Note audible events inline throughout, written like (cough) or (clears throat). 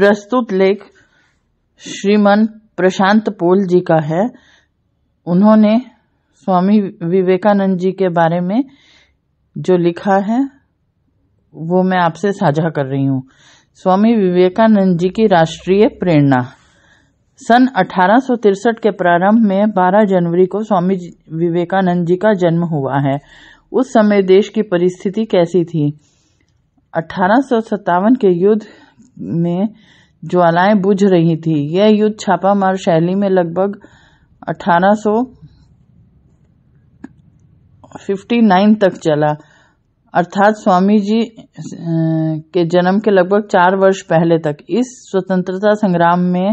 प्रस्तुत लेख श्रीमन प्रशांत पोल जी का है उन्होंने स्वामी विवेकानंद जी के बारे में जो लिखा है वो मैं आपसे साझा कर रही हूँ स्वामी विवेकानंद जी की राष्ट्रीय प्रेरणा सन अठारह के प्रारंभ में 12 जनवरी को स्वामी विवेकानंद जी का जन्म हुआ है उस समय देश की परिस्थिति कैसी थी अठारह के युद्ध में ज्वालाएं बुझ रही थी यह युद्ध छापामार शैली में लगभग 1859 तक चला अर्थात स्वामी जी के जन्म के लगभग चार वर्ष पहले तक इस स्वतंत्रता संग्राम में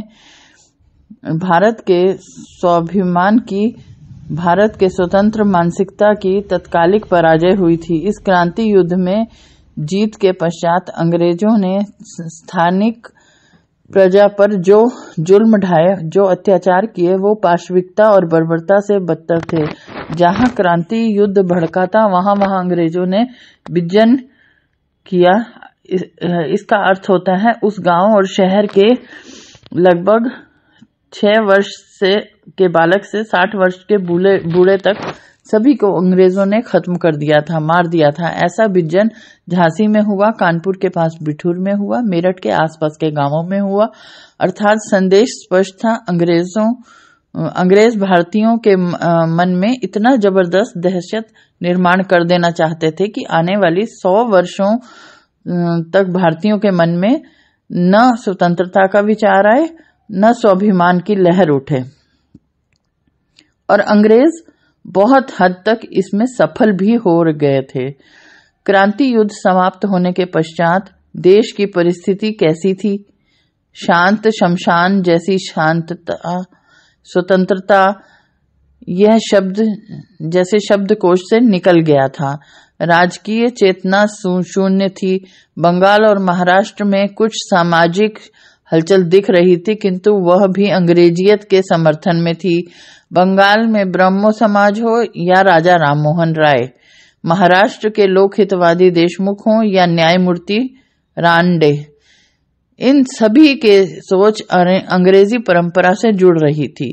भारत के स्वाभिमान की भारत के स्वतंत्र मानसिकता की तत्कालिक पराजय हुई थी इस क्रांति युद्ध में जीत के पश्चात अंग्रेजों ने स्थानिक प्रजा पर जो जुल्म ढाए जो अत्याचार किए वो पाश्विकता और बर्बरता से बदतर थे जहाँ क्रांति युद्ध भड़का था वहाँ वहाँ अंग्रेजों ने विजन किया इस, इसका अर्थ होता है उस गांव और शहर के लगभग छह वर्ष से के बालक से साठ वर्ष के बूढ़े बूढ़े तक सभी को अंग्रेजों ने खत्म कर दिया था मार दिया था ऐसा बिजन झांसी में हुआ कानपुर के पास बिठूर में हुआ मेरठ के आसपास के गांवों में हुआ अर्थात संदेश स्पष्ट था अंग्रेजों अंग्रेज भारतीयों के मन में इतना जबरदस्त दहशत निर्माण कर देना चाहते थे कि आने वाली सौ वर्षों तक भारतीयों के मन में न स्वतंत्रता का विचार आए न स्वाभिमान की लहर उठे और अंग्रेज बहुत हद तक इसमें सफल भी हो गए थे क्रांति युद्ध समाप्त होने के पश्चात देश की परिस्थिति कैसी थी शांत शमशान जैसी शांतता स्वतंत्रता यह शब्द जैसे शब्दकोश से निकल गया था राजकीय चेतना शून्य थी बंगाल और महाराष्ट्र में कुछ सामाजिक हलचल दिख रही थी किंतु वह भी अंग्रेजियत के समर्थन में थी बंगाल में ब्रह्मो समाज हो या राजा राममोहन राय महाराष्ट्र के लोक हितवादी देशमुख हो या न्यायमूर्ति रानडे इन सभी के सोच अंग्रेजी परंपरा से जुड़ रही थी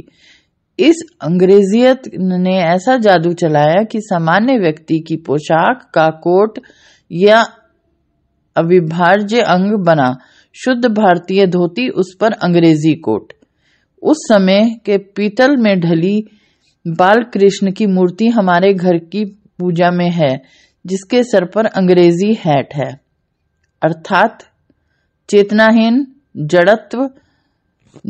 इस अंग्रेजियत ने ऐसा जादू चलाया कि सामान्य व्यक्ति की पोशाक का कोट या अविभाज्य अंग बना शुद्ध भारतीय धोती उस पर अंग्रेजी कोट उस समय के पीतल में ढली बाल कृष्ण की मूर्ति हमारे घर की पूजा में है जिसके सर पर अंग्रेजी हैट है अर्थात चेतनाहीन जड़त्व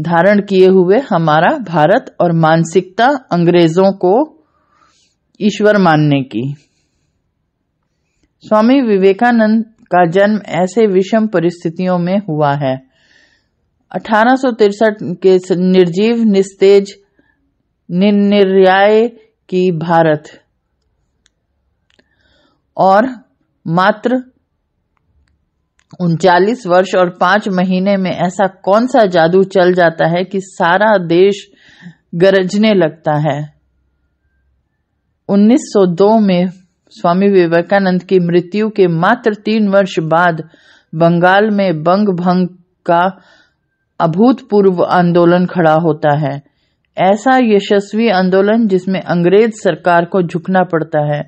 धारण किए हुए हमारा भारत और मानसिकता अंग्रेजों को ईश्वर मानने की स्वामी विवेकानंद का जन्म ऐसे विषम परिस्थितियों में हुआ है अठारह के निर्जीव निस्तेज निर्याय की भारत और मात्र उनचालीस वर्ष और पांच महीने में ऐसा कौन सा जादू चल जाता है कि सारा देश गरजने लगता है 1902 में स्वामी विवेकानंद की मृत्यु के मात्र तीन वर्ष बाद बंगाल में बंग भंग का अभूतपूर्व आंदोलन खड़ा होता है ऐसा यशस्वी आंदोलन जिसमें अंग्रेज सरकार को झुकना पड़ता है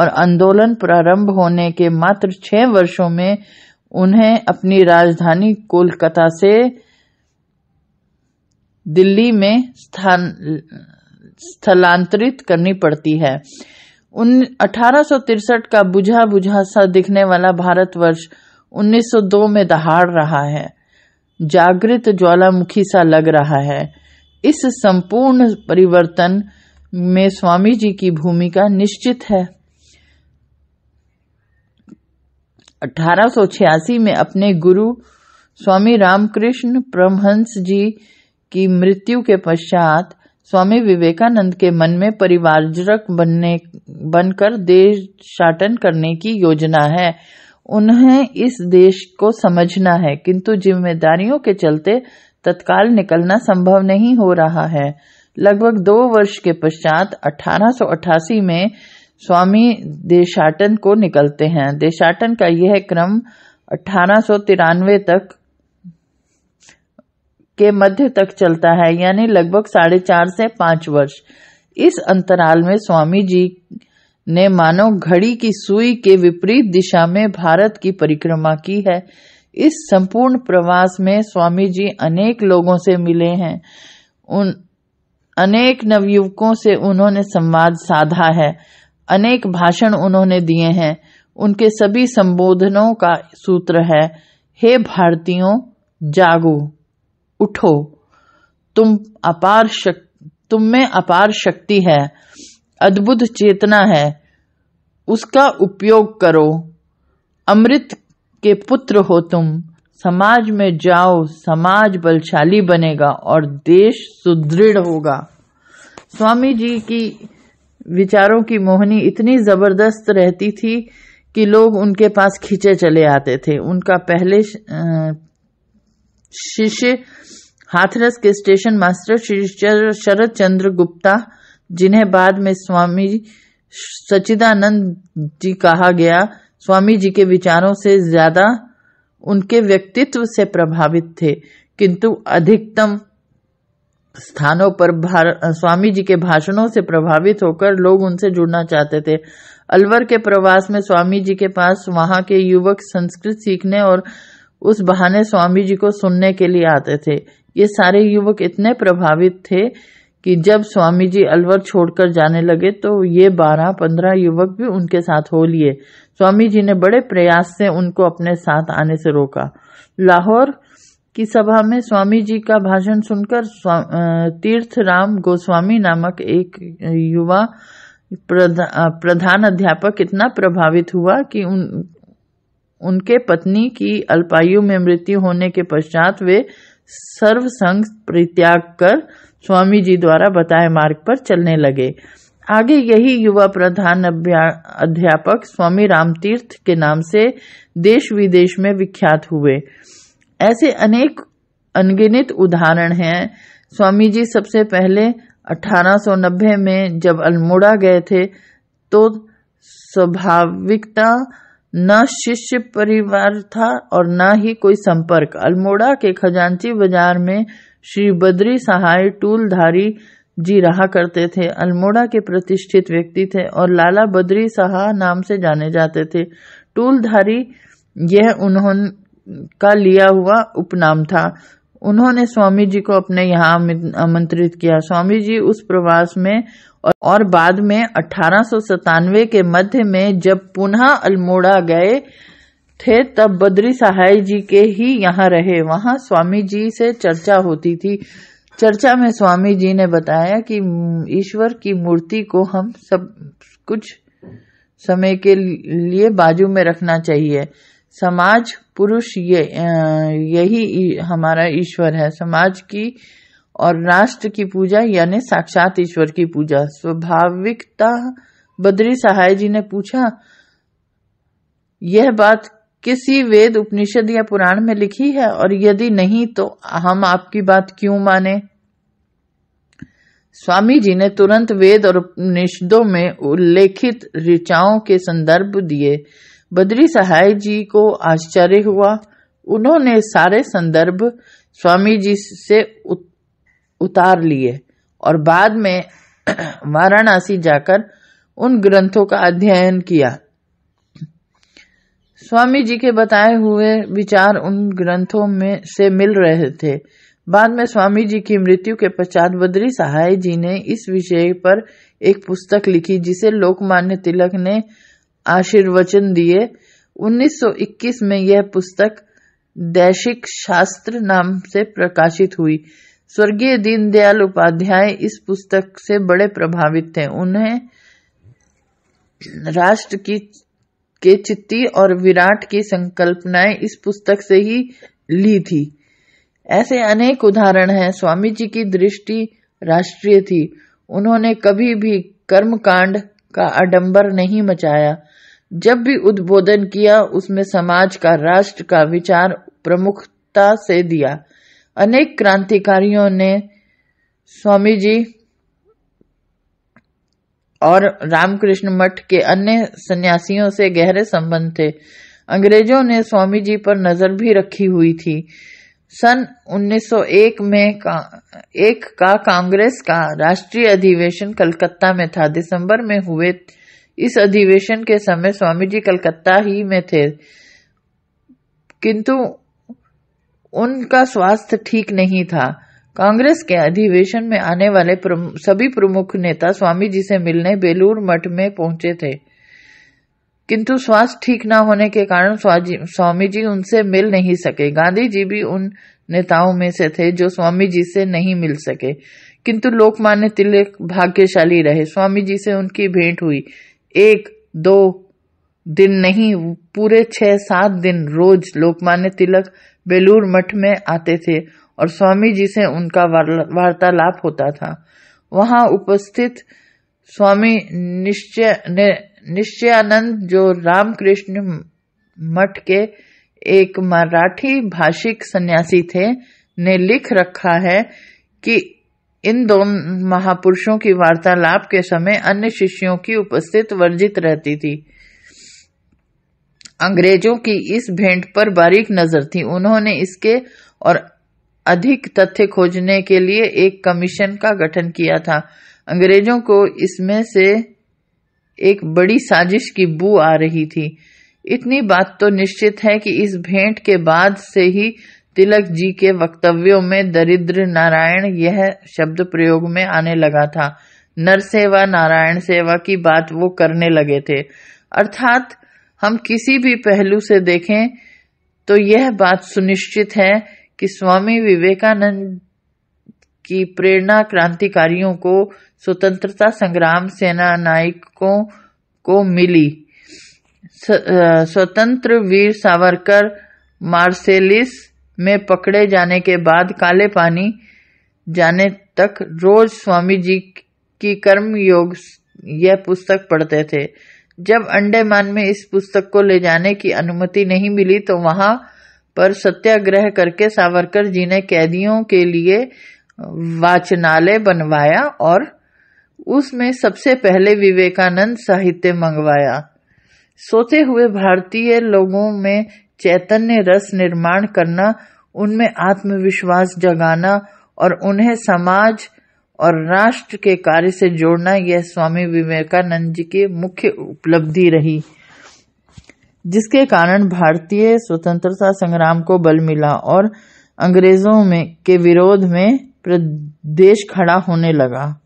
और आंदोलन प्रारंभ होने के मात्र छह वर्षों में उन्हें अपनी राजधानी कोलकाता से दिल्ली में स्थान स्थलांतरित करनी पड़ती है 1863 का बुझा बुझा सा दिखने वाला भारतवर्ष 1902 में दहाड़ रहा है जागृत ज्वालामुखी सा लग रहा है इस संपूर्ण परिवर्तन में स्वामी जी की भूमिका निश्चित है 1886 में अपने गुरु स्वामी रामकृष्ण परमहंस जी की मृत्यु के पश्चात स्वामी विवेकानंद के मन में परिवारजक बनने बनकर देश शाटन करने की योजना है उन्हें इस देश को समझना है किंतु जिम्मेदारियों के चलते तत्काल निकलना संभव नहीं हो रहा है लगभग दो वर्ष के पश्चात 1888 में स्वामी देशाटन को निकलते हैं देशाटन का यह क्रम अठारह तक के मध्य तक चलता है यानी लगभग साढ़े चार से पांच वर्ष इस अंतराल में स्वामी जी ने मानो घड़ी की सुई के विपरीत दिशा में भारत की परिक्रमा की है इस संपूर्ण प्रवास में स्वामी जी अनेक लोगों से मिले हैं उन अनेक नवयुवकों से उन्होंने संवाद साधा है अनेक भाषण उन्होंने दिए हैं उनके सभी संबोधनों का सूत्र है हे भारतीयों जागो उठो तुम अपार शक, तुम में अपार शक्ति है अद्भुत चेतना है उसका उपयोग करो अमृत के पुत्र हो तुम समाज में जाओ समाज बलशाली बनेगा और देश सुदृढ़ होगा स्वामी जी की विचारों की मोहनी इतनी जबरदस्त रहती थी कि लोग उनके पास खींचे चले आते थे उनका पहले शिष्य हाथरस के स्टेशन मास्टर श्री शरद चंद्र गुप्ता जिन्हें बाद में स्वामी सचिदानंद जी कहा गया स्वामी जी के विचारों से ज्यादा उनके व्यक्तित्व से प्रभावित थे किंतु अधिकतम स्थानों पर स्वामी जी के भाषणों से प्रभावित होकर लोग उनसे जुड़ना चाहते थे अलवर के प्रवास में स्वामी जी के पास वहां के युवक संस्कृत सीखने और उस बहाने स्वामी जी को सुनने के लिए आते थे ये सारे युवक इतने प्रभावित थे कि जब स्वामी जी अलवर छोड़कर जाने लगे तो ये बारह पंद्रह युवक भी उनके साथ हो लिए स्वामी जी ने बड़े प्रयास से उनको अपने साथ आने से रोका लाहौर की सभा में स्वामी जी का भाषण सुनकर तीर्थ राम गोस्वामी नामक एक युवा प्रधान अध्यापक इतना प्रभावित हुआ कि उनके पत्नी की अल्पायु में मृत्यु होने के पश्चात वे सर्वसंग परित्याग कर स्वामी जी द्वारा बताए मार्ग पर चलने लगे आगे यही युवा प्रधान अध्यापक स्वामी रामतीर्थ के नाम से देश विदेश में विख्यात हुए ऐसे अनेक अनगिनित उदाहरण हैं स्वामी जी सबसे पहले 1890 में जब अल्मोड़ा गए थे तो स्वाभाविकता न शिष्य परिवार था और न ही कोई संपर्क अल्मोड़ा के खजांची बाजार में श्री बद्री सहाय टूलधारी जी रहा करते थे अल्मोड़ा के प्रतिष्ठित व्यक्ति थे और लाला बद्री सहा नाम से जाने जाते थे टूलधारी यह उन्होंने का लिया हुआ उपनाम था उन्होंने स्वामी जी को अपने यहाँ आमंत्रित किया स्वामी जी उस प्रवास में और बाद में अठारह के मध्य में जब पुनः अल्मोड़ा गए थे तब बद्री सहाय जी के ही यहाँ रहे वहाँ स्वामी जी से चर्चा होती थी चर्चा में स्वामी जी ने बताया कि ईश्वर की मूर्ति को हम सब कुछ समय के लिए बाजू में रखना चाहिए समाज पुरुष ये यही हमारा ईश्वर है समाज की और राष्ट्र की पूजा यानी साक्षात ईश्वर की पूजा स्वाभाविकता बद्री सहाय जी ने पूछा यह बात किसी वेद उपनिषद या पुराण में लिखी है और यदि नहीं तो हम आपकी बात क्यों माने स्वामी जी ने तुरंत वेद और उपनिषदों में उल्लेखित ऋचाओं के संदर्भ दिए बद्री सहाय जी को आश्चर्य हुआ उन्होंने सारे संदर्भ स्वामी जी से उत उतार लिए और बाद में (clears throat) वाराणसी जाकर उन ग्रंथों का अध्ययन किया स्वामी जी के बताए हुए विचार उन ग्रंथों में से मिल रहे थे बाद में स्वामी जी की मृत्यु के पश्चात बद्री सहाय जी ने इस विषय पर एक पुस्तक लिखी जिसे लोकमान्य तिलक ने आशीर्वचन दिए 1921 में यह पुस्तक दैशिक शास्त्र नाम से प्रकाशित हुई स्वर्गीय दीनदयाल उपाध्याय इस पुस्तक से बड़े प्रभावित थे उन्हें राष्ट्र की के चित्ती और विराट की संकल्पनाएं इस पुस्तक से ही ली थी ऐसे अनेक उदाहरण हैं स्वामी जी की दृष्टि राष्ट्रीय थी उन्होंने कभी भी कर्मकांड का आडंबर नहीं मचाया जब भी उद्बोधन किया उसमें समाज का राष्ट्र का विचार प्रमुखता से दिया अनेक क्रांतिकारियों ने स्वामी जी और रामकृष्ण मठ के अन्य सन्यासियों से गहरे संबंध थे अंग्रेजों ने स्वामी जी पर नजर भी रखी हुई थी सन 1901 में का, एक का कांग्रेस का राष्ट्रीय अधिवेशन कलकत्ता में था दिसंबर में हुए इस अधिवेशन के समय स्वामी जी कलकत्ता ही में थे किंतु उनका स्वास्थ्य ठीक नहीं था कांग्रेस के अधिवेशन में आने वाले प्रम, सभी प्रमुख नेता स्वामी जी से मिलने बेलूर मठ में पहुंचे थे किंतु स्वास्थ्य ठीक न होने के कारण स्वामी जी उनसे मिल नहीं सके गांधी जी भी उन नेताओं में से थे जो स्वामी जी से नहीं मिल सके किंतु लोकमान्य तिलक भाग्यशाली रहे स्वामी जी से उनकी भेंट हुई एक दो दिन नहीं पूरे छह सात दिन रोज लोकमान्य तिलक बेलूर मठ में आते थे और स्वामी जी से उनका वार्तालाप होता था वहां उपस्थित स्वामी निश्चय निश्चयानंद जो रामकृष्ण मठ के एक मराठी भाषिक सन्यासी थे ने लिख रखा है कि इन दोनों महापुरुषों की वार्तालाप के समय अन्य शिष्यों की उपस्थित वर्जित रहती थी अंग्रेजों की इस भेंट पर बारीक नजर थी उन्होंने इसके और अधिक तथ्य खोजने के लिए एक कमीशन का गठन किया था अंग्रेजों को इसमें से एक बड़ी साजिश की बू आ रही थी इतनी बात तो निश्चित है कि इस भेंट के बाद से ही तिलक जी के वक्तव्यों में दरिद्र नारायण यह शब्द प्रयोग में आने लगा था नर सेवा नारायण सेवा की बात वो करने लगे थे अर्थात हम किसी भी पहलू से देखें तो यह बात सुनिश्चित है कि स्वामी विवेकानंद की प्रेरणा क्रांतिकारियों को स्वतंत्रता संग्राम सेना नायकों को मिली स्वतंत्र वीर सावरकर मार्सेलिस में पकड़े जाने के बाद काले पानी जाने तक रोज स्वामी जी की कर्म योग यह पुस्तक पढ़ते थे जब अंडेमान में इस पुस्तक को ले जाने की अनुमति नहीं मिली तो वहां पर सत्याग्रह करके सावरकर जी ने कैदियों के लिए वाचनालय बनवाया और उसमें सबसे पहले विवेकानंद साहित्य मंगवाया सोते हुए भारतीय लोगों में चैतन्य रस निर्माण करना उनमें आत्मविश्वास जगाना और उन्हें समाज और राष्ट्र के कार्य से जोड़ना यह स्वामी विवेकानंद जी की मुख्य उपलब्धि रही जिसके कारण भारतीय स्वतंत्रता संग्राम को बल मिला और अंग्रेजों में के विरोध में प्रदेश खड़ा होने लगा